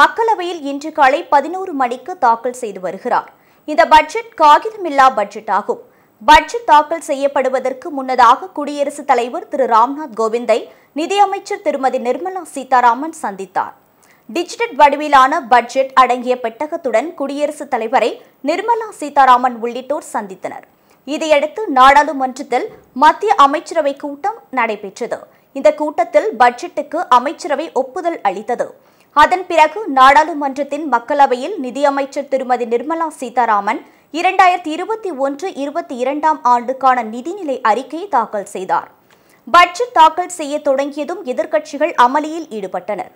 மக்களவையில் இன்று காலை பதினோரு மணிக்கு தாக்கல் செய்து வருகிறார் இந்த பட்ஜெட் காகிதமில்லா பட்ஜெட் ஆகும் பட்ஜெட் தாக்கல் செய்யப்படுவதற்கு முன்னதாக குடியரசுத் தலைவர் திரு ராம்நாத் கோவிந்தை நிதியமைச்சர் திருமதி நிர்மலா சீதாராமன் சந்தித்தார் டிஜிட்டல் வடிவிலான பட்ஜெட் அடங்கிய பெட்டகத்துடன் குடியரசுத் தலைவரை நிர்மலா சீதாராமன் உள்ளிட்டோர் சந்தித்தனர் இதையடுத்து நாடாளுமன்றத்தில் மத்திய அமைச்சரவை கூட்டம் நடைபெற்றது இந்த கூட்டத்தில் பட்ஜெட்டுக்கு அமைச்சரவை ஒப்புதல் அளித்தது அதன் பிறகு நாடாளுமன்றத்தின் மக்களவையில் நிதியமைச்சர் திருமதி நிர்மலா சீதாராமன் இரண்டாயிரத்தி இருபத்தி ஒன்று இருபத்தி இரண்டாம் ஆண்டுக்கான நிதிநிலை அறிக்கையை தாக்கல் செய்தார் பட்ஜெட் தாக்கல் செய்ய தொடங்கியதும் எதிர்க்கட்சிகள் அமளியில் ஈடுபட்டனர்